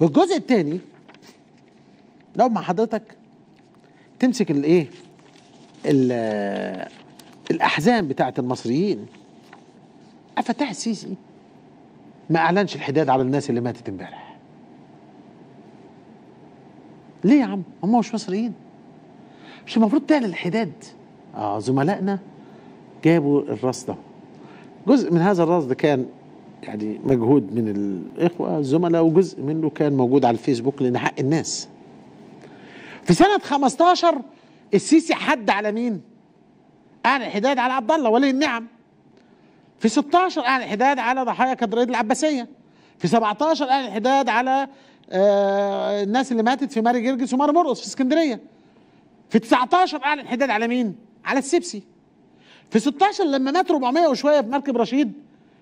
والجزء الثاني لو مع حضرتك تمسك الايه الاحزان بتاعه المصريين فتح السيسي ما اعلنش الحداد على الناس اللي ماتت امبارح ليه يا عم هم مش مصريين مش المفروض تعلن الحداد اه زملائنا جابوا الراس ده جزء من هذا الرصد كان يعني مجهود من الإخوة الزملاء وجزء منه كان موجود على الفيسبوك لأن حق الناس في سنة 15 السيسي حد على مين؟ أعلن حداد على عبد الله ولي النعم في 16 أعلن حداد على ضحايا كدرية العباسية في 17 أعلن حداد على آه، الناس اللي ماتت في ماري جرجس وماري مرقص في اسكندرية في 19 أعلن حداد على مين؟ على السبسي في 16 لما مات 400 وشوية في مركب رشيد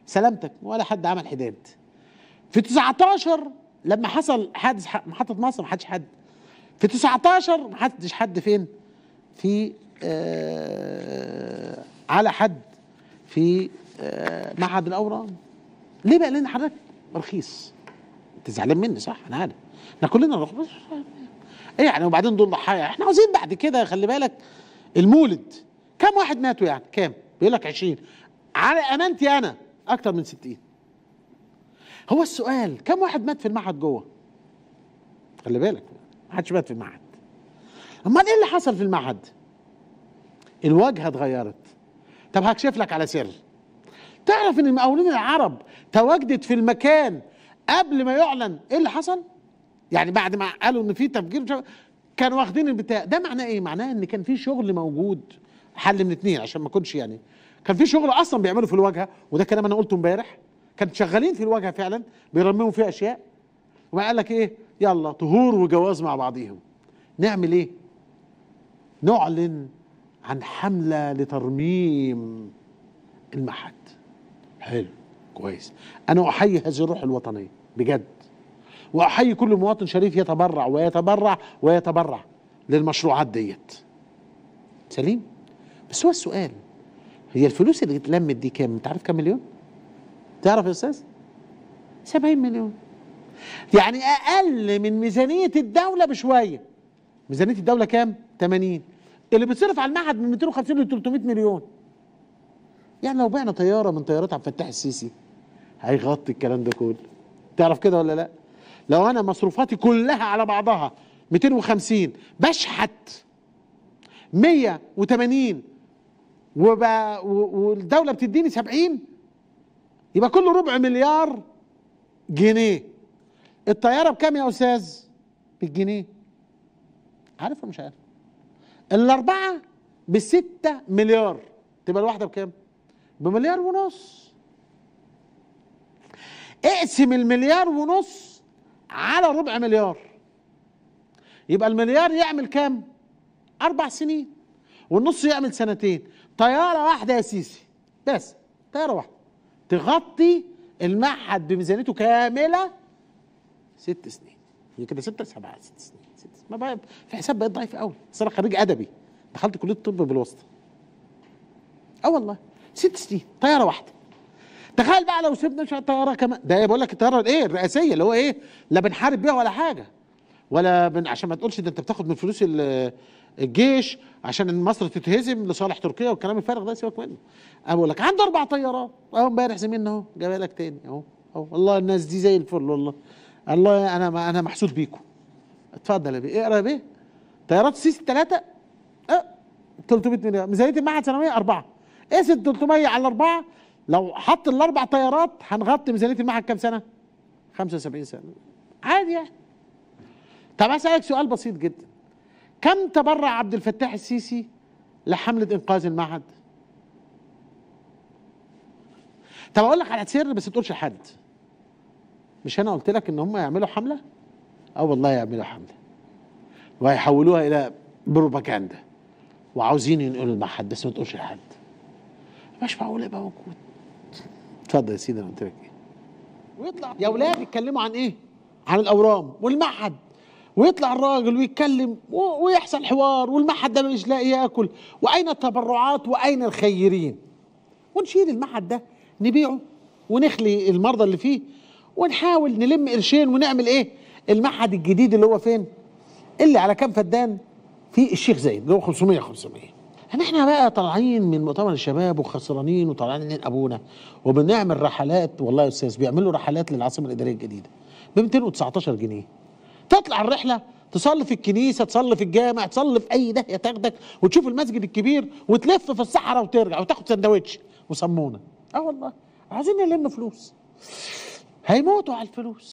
سلامتك ولا حد عمل حداد في 19 لما حصل حادث محطه مصر ما حدش حد في 19 ما حدش حد فين في آه على حد في آه معهد الاورام ليه بقى لان حضرتك رخيص انت زعلان مني صح انا عارف احنا كلنا رخيص ايه يعني وبعدين دول ضحايا احنا عاوزين بعد كده خلي بالك المولد كم واحد ماتوا يعني كام بيقول لك 20 على امانتي انا اكتر من 60 هو السؤال كم واحد مات في المعهد جوه خلي بالك ما حدش مات في المعهد امال ايه اللي حصل في المعهد الواجهه اتغيرت طب هكشف لك على سر تعرف ان المقاولين العرب تواجدت في المكان قبل ما يعلن ايه اللي حصل يعني بعد ما قالوا ان في تفجير كانوا واخدين البتاع ده معناه ايه معناه ان كان في شغل موجود حل من اتنين عشان ما كنش يعني كان في شغل اصلا بيعملوا في الواجهه وده كلام انا قلته امبارح كانت شغالين في الواجهه فعلا بيرمموا فيها اشياء وما قال لك ايه يلا طهور وجواز مع بعضهم نعمل ايه نعلن عن حمله لترميم المعهد حلو كويس انا احيي هذه الروح الوطنيه بجد واحيي كل مواطن شريف يتبرع ويتبرع ويتبرع للمشروعات ديت سليم بس هو السؤال هي الفلوس اللي اتلمت دي كام انت عارف كام مليون تعرف يا استاذ 70 مليون يعني اقل من ميزانيه الدوله بشويه ميزانيه الدوله كام 80 اللي بتصرف على المعهد من 250 ل 300 مليون يعني لو بعنا طياره من طيارات عبد الفتاح السيسي هيغطي الكلام ده كله تعرف كده ولا لا لو انا مصروفاتي كلها على بعضها 250 بشحت 180 والدوله بتديني 70 يبقى كله ربع مليار جنيه الطياره بكام يا استاذ بالجنيه عارف ولا مش عارف الاربعه بستة مليار تبقى الواحده بكام بمليار ونص اقسم المليار ونص على ربع مليار يبقى المليار يعمل كام اربع سنين والنص يعمل سنتين طياره واحده يا سيسي بس طياره واحده تغطي المعهد بميزانيته كامله ست سنين هي كده ست سبعة ست سنين ست سنين. ما بقى في حساب بقيت ضعيف قوي بس انا خريج ادبي دخلت كليه الطب بالواسطه اه والله ست سنين طياره واحده تخيل بقى لو سيبنا شويه طياره كمان ده بقول لك الطياره الايه الرئاسيه اللي هو ايه لا بنحارب بيها ولا حاجه ولا من عشان ما تقولش ده انت بتاخد من فلوس الجيش عشان ان مصر تتهزم لصالح تركيا والكلام الفارغ ده سيبك منه انا بقول لك عنده اربع طيارات اهو امبارح زميلنا اهو جايبها لك تاني اهو اهو والله الناس دي زي الفل والله الله انا انا محسود بيكم اتفضل يا بيه اقرا يا بيه طيارات سيسي ثلاثة اه 300 مليون ميزانيه المعهد الثانويه أربعة قيس ال 300 على أربعة لو حط الاربع طيارات هنغطي ميزانيه المعهد كام سنه؟ 75 سنه عادي يعني طب اسالك سؤال بسيط جدا كم تبرع عبد الفتاح السيسي لحملة إنقاذ المعهد؟ طب أقول لك على سر بس ما تقولش لحد مش أنا قلت لك إن هم يعملوا حملة؟ أه والله يعملوا حملة وهيحولوها إلى بروباجندا وعاوزين ينقلوا المعهد بس ما تقولش لحد مش معقول يبقى موجود اتفضل يا سيدي انا قلت لك ايه ويطلع يا ولاد بيتكلموا عن ايه عن الاورام والمعهد ويطلع الراجل ويتكلم ويحصل حوار والمعهد ده مش لاقي ياكل واين التبرعات واين الخيرين ونشيل المعهد ده نبيعه ونخلي المرضى اللي فيه ونحاول نلم قرشين ونعمل ايه المعهد الجديد اللي هو فين اللي على كام فدان في الشيخ زايد اللي هو 500 500 يعني احنا بقى طالعين من مؤتمر الشباب وخسرانين وطالعين من ابونا وبنعمل رحلات والله يا استاذ بيعملوا رحلات للعاصمه الاداريه الجديده ب 219 جنيه تطلع الرحله تصلي في الكنيسه تصلي في الجامع تصلي في اي ناحيه تاخدك وتشوف المسجد الكبير وتلف في الصحراء وترجع وتاخد سندوتش وصمونه اه والله عايزين نلم فلوس هيموتوا على الفلوس